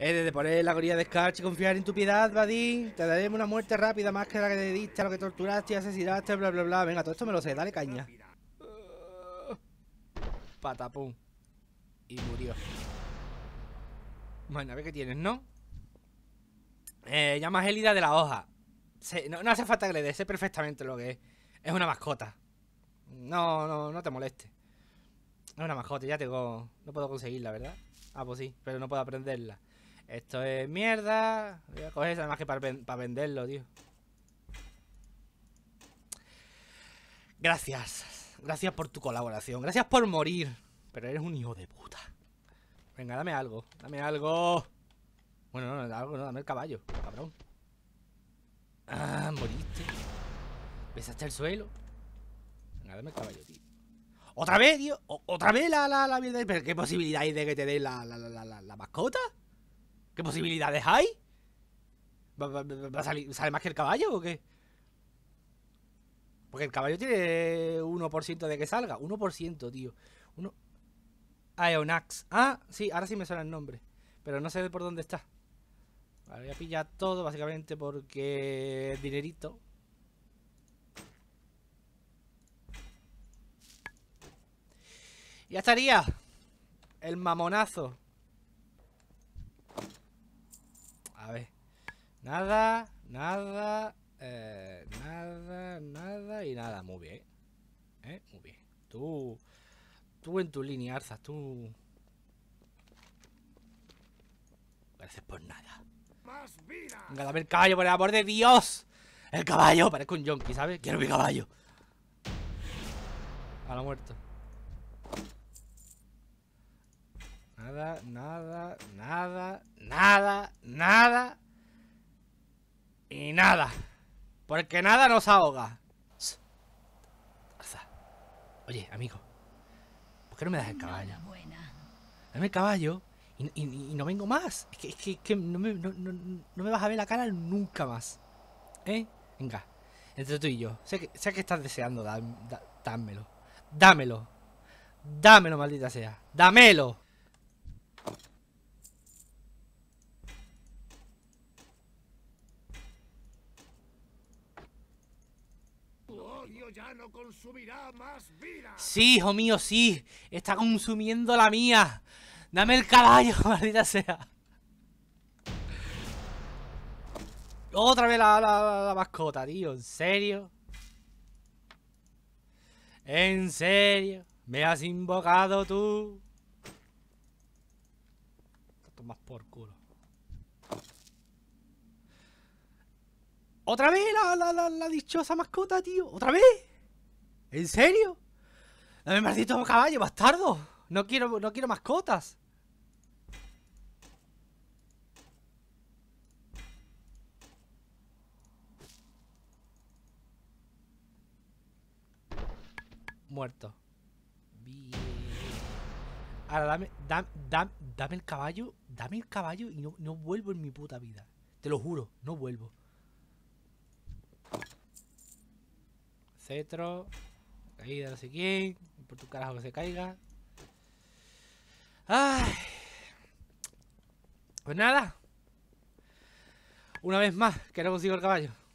He de poner la gorilla de Scarch y confiar en tu piedad, Vadim. Te daremos una muerte rápida más que la que te diste, a lo que torturaste y asesinaste, bla, bla, bla. Venga, todo esto me lo sé, dale caña. Patapum. Y murió. Bueno, a ver qué tienes, ¿no? Eh, llamas Elida de la hoja. no, hace falta que le perfectamente lo que es. Es una mascota. No, no, no te moleste. Es una mascota, ya tengo... No puedo conseguirla, ¿verdad? Ah, pues sí, pero no puedo aprenderla. Esto es mierda. Voy a coger eso, más que para, venderlo, tío. Gracias. Gracias por tu colaboración. Gracias por morir. Pero eres un hijo de puta. Venga, dame algo. Dame algo. Bueno, no, no algo no. Dame el caballo, cabrón. Ah, moriste. Besaste el suelo. Venga, dame el caballo, tío. ¿Otra vez, tío? ¿Otra vez la, la, la mierda? ¿Pero qué posibilidad hay de que te dé la, la mascota? ¿Qué posibilidades hay? ¿Va, a salir, ¿Sale más que el caballo o qué? Porque el caballo tiene 1% de que salga. 1%, tío. Uno... Aeonax. Ah, ah, sí, ahora sí me suena el nombre. Pero no sé por dónde está. Vale, voy a pillar todo, básicamente, porque... Dinerito. Ya estaría. El mamonazo. Nada, nada, eh, nada, nada y nada. Muy bien. ¿Eh? Muy bien. Tú, tú en tu línea, Arzas, tú... Gracias por nada. Venga, dame el caballo, por el amor de Dios. El caballo, parezco un yonki, ¿sabes? Quiero mi caballo. A la muerto. Nada, nada, nada, nada, nada. Y nada. Porque nada nos ahoga. Oye, amigo. ¿Por qué no me das el caballo? Dame el caballo y, no vengo más. Es que, es que, no, me, vas a ver la cara nunca más. ¿Eh? Venga. Entre tú y yo. Sé que, sé que estás deseando. dármelo. dámelo. Dámelo. Dámelo, maldita sea. Dámelo. ya no consumirá más vida. Sí, hijo mío, sí. Está consumiendo la mía. Dame el caballo, maldita sea. Otra vez la, la, la mascota, tío. ¿En serio? ¿En serio? ¿Me has invocado tú? Te tomas por culo. ¿Otra vez la, la, dichosa mascota, tío? ¿Otra vez? ¿En serio? Dame maldito caballo, bastardo. No quiero, no quiero mascotas. Muerto. Ahora dame, dame, el caballo. Dame el caballo y no, no vuelvo en mi puta vida. Te lo juro, no vuelvo. Cetro. Caída, no sé quién. Por tu carajo que se caiga. Ay. Pues nada. Una vez más, que no consigo el caballo.